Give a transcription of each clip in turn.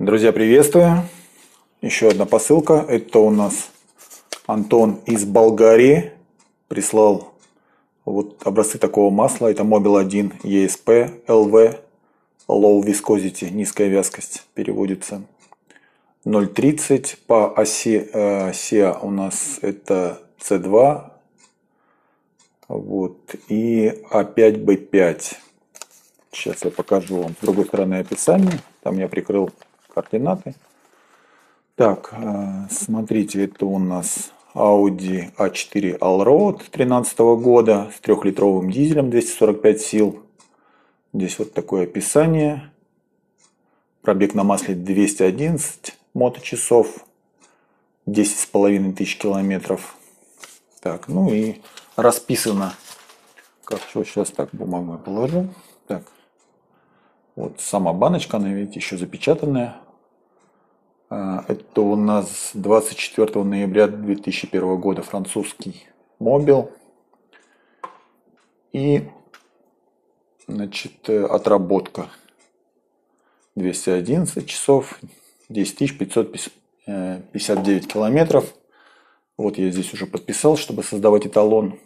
Друзья, приветствую. Еще одна посылка. Это у нас Антон из Болгарии прислал вот образцы такого масла. Это Mobil 1 ESP LV Low Viscosity, низкая вязкость переводится. 0.30 по оси э, SEA а у нас это C2 вот, и A5B5. А Сейчас я покажу вам с другой стороны описание. Там я прикрыл координаты. Так, э, смотрите, это у нас Audi A4 Allroad 2013 года с трехлитровым дизелем 245 сил. Здесь вот такое описание. Пробег на масле 211 моточасов, с половиной тысяч километров. Так, ну и расписано. Как что сейчас так бумагу я положу. Так, вот сама баночка, она ведь еще запечатанная. А, это у нас 24 ноября 2001 года французский мобил. И значит, э, отработка 211 часов, 10 559 э, километров. Вот я здесь уже подписал, чтобы создавать эталон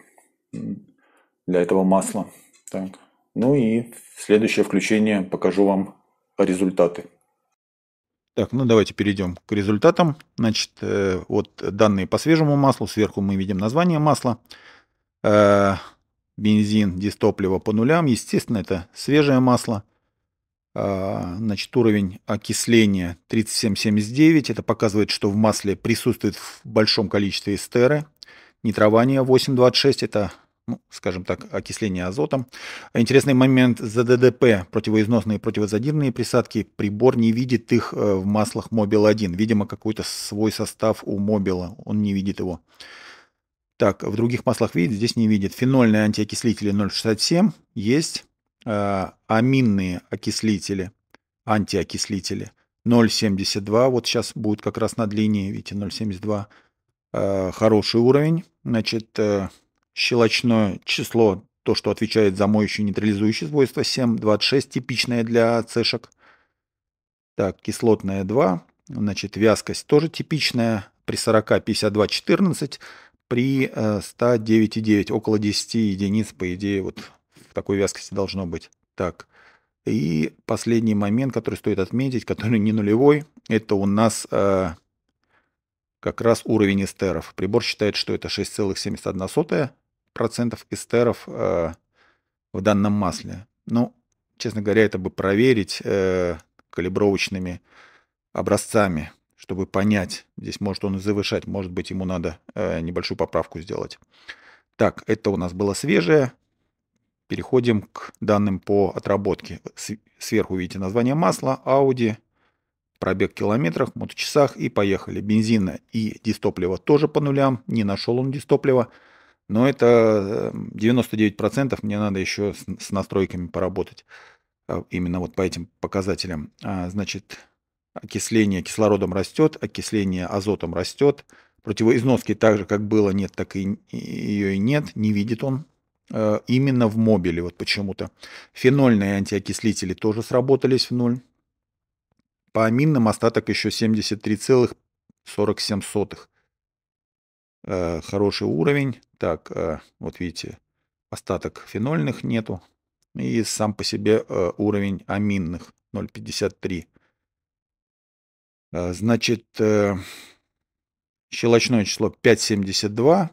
для этого масла. Так. Ну и следующее включение покажу вам результаты. Так, ну давайте перейдем к результатам. Значит, э, вот данные по свежему маслу. Сверху мы видим название масла. Э, бензин, дистопливо по нулям. Естественно, это свежее масло. А, значит, уровень окисления 37,79. Это показывает, что в масле присутствует в большом количестве эстеры. Нитрование 8,26. Это ну, скажем так, окисление азотом. Интересный момент ЗДДП, противоизносные противозадирные присадки. Прибор не видит их э, в маслах Мобил-1. Видимо, какой-то свой состав у Мобила, он не видит его. Так, в других маслах видит, здесь не видит. Фенольные антиокислители 0,67 есть. Э, аминные окислители, антиокислители 0,72. Вот сейчас будет как раз над линией, видите, 0,72. Э, хороший уровень. Значит, Щелочное число, то, что отвечает за моющее нейтрализующие свойства 7,26, типичное для цешек. Так, кислотное 2, значит, вязкость тоже типичная при 40, 52, 14, при 109,9, э, около 10 единиц, по идее, вот в такой вязкости должно быть. Так, и последний момент, который стоит отметить, который не нулевой, это у нас э, как раз уровень эстеров. Прибор считает, что это 6,71 процентов эстеров э, в данном масле. Ну, честно говоря, это бы проверить э, калибровочными образцами, чтобы понять. Здесь может он завышать, может быть, ему надо э, небольшую поправку сделать. Так, это у нас было свежее. Переходим к данным по отработке. Сверху видите название масла, Audi, пробег в километрах, моточасах и поехали. Бензина и дистоплива тоже по нулям. Не нашел он дистоплива. Но это 99%, э, мне надо еще с настройками поработать а, именно вот по этим показателям. А, значит, окисление кислородом растет, окисление азотом растет. Противоизноски так же, как было, нет, так и ее и нет, не видит он э, именно в мобиле вот почему-то. Фенольные антиокислители тоже сработались в ноль. По аминным остаток еще 73,47. Э, хороший уровень. Так, э, вот видите, остаток фенольных нету. И сам по себе э, уровень аминных 0,53. Значит, щелочное число 5,72,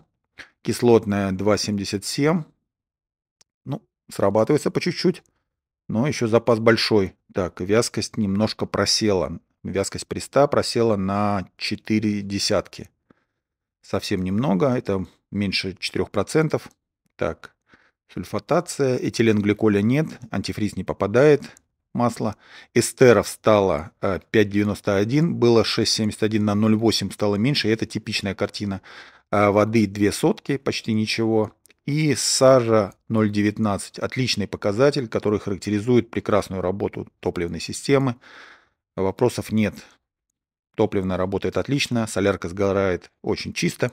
кислотное 2,77. Ну, срабатывается по чуть-чуть, но еще запас большой. Так, вязкость немножко просела. Вязкость приста просела на 4 десятки совсем немного, это меньше 4%. Так, сульфатация, этиленгликоля нет, антифриз не попадает, масло. Эстеров стало 5,91, э, было 6,71 на 0,8 стало меньше, это типичная картина. А воды 2 сотки, почти ничего. И сажа 0,19, отличный показатель, который характеризует прекрасную работу топливной системы. Вопросов нет. Топливно работает отлично, солярка сгорает очень чисто.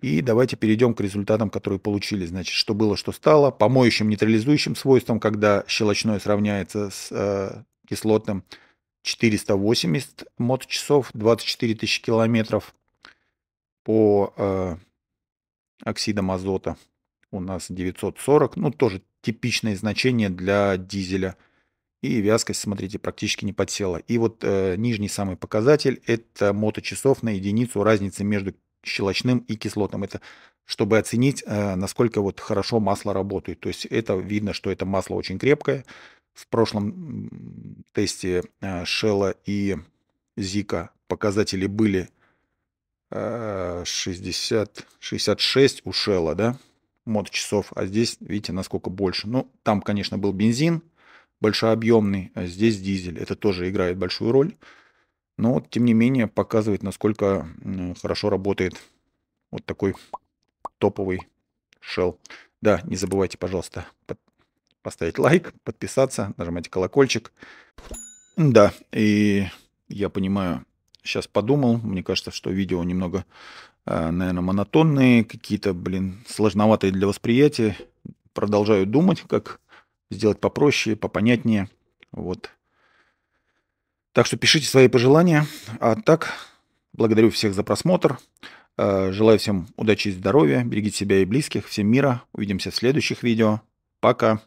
И давайте перейдем к результатам, которые получили. Значит, что было, что стало. По моющим нейтрализующим свойствам, когда щелочное сравняется с э, кислотным, 480 моточасов, 24 тысячи километров. По э, оксидам азота у нас 940. Ну, тоже типичное значение для дизеля – и вязкость, смотрите, практически не подсела. И вот э, нижний самый показатель – это моточасов на единицу разницы между щелочным и кислотным. Это чтобы оценить, э, насколько вот хорошо масло работает. То есть это видно, что это масло очень крепкое. В прошлом тесте э, Шелла и Зика показатели были 60, э, 66 у Шелла, да, мод часов, а здесь, видите, насколько больше. Ну, там, конечно, был бензин, большообъемный, а здесь дизель. Это тоже играет большую роль. Но, тем не менее, показывает, насколько хорошо работает вот такой топовый Shell. Да, не забывайте, пожалуйста, поставить лайк, подписаться, нажимайте колокольчик. Да, и я понимаю, сейчас подумал, мне кажется, что видео немного, а, наверное, монотонные, какие-то, блин, сложноватые для восприятия. Продолжаю думать, как сделать попроще, попонятнее. Вот. Так что пишите свои пожелания. А так, благодарю всех за просмотр. Э, желаю всем удачи и здоровья. Берегите себя и близких. Всем мира. Увидимся в следующих видео. Пока.